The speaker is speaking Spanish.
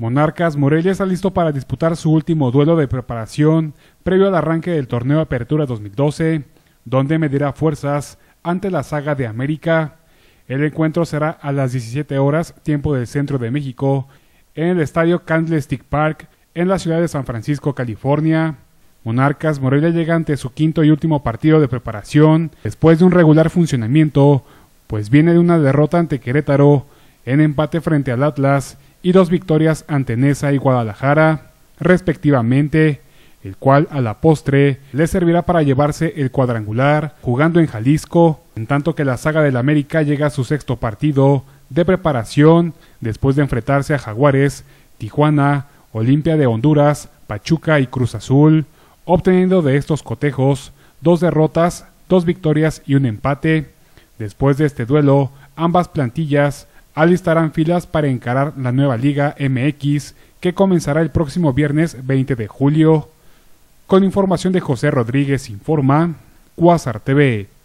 Monarcas Morelia está listo para disputar su último duelo de preparación previo al arranque del torneo Apertura 2012, donde medirá fuerzas ante la saga de América. El encuentro será a las 17 horas, tiempo del centro de México, en el estadio Candlestick Park, en la ciudad de San Francisco, California. Monarcas Morelia llega ante su quinto y último partido de preparación, después de un regular funcionamiento, pues viene de una derrota ante Querétaro, en empate frente al Atlas y dos victorias ante Neza y Guadalajara, respectivamente, el cual a la postre le servirá para llevarse el cuadrangular jugando en Jalisco, en tanto que la saga del América llega a su sexto partido de preparación después de enfrentarse a Jaguares, Tijuana, Olimpia de Honduras, Pachuca y Cruz Azul, obteniendo de estos cotejos dos derrotas, dos victorias y un empate. Después de este duelo, ambas plantillas alistarán filas para encarar la nueva Liga MX que comenzará el próximo viernes 20 de julio. Con información de José Rodríguez Informa, Cuasar TV.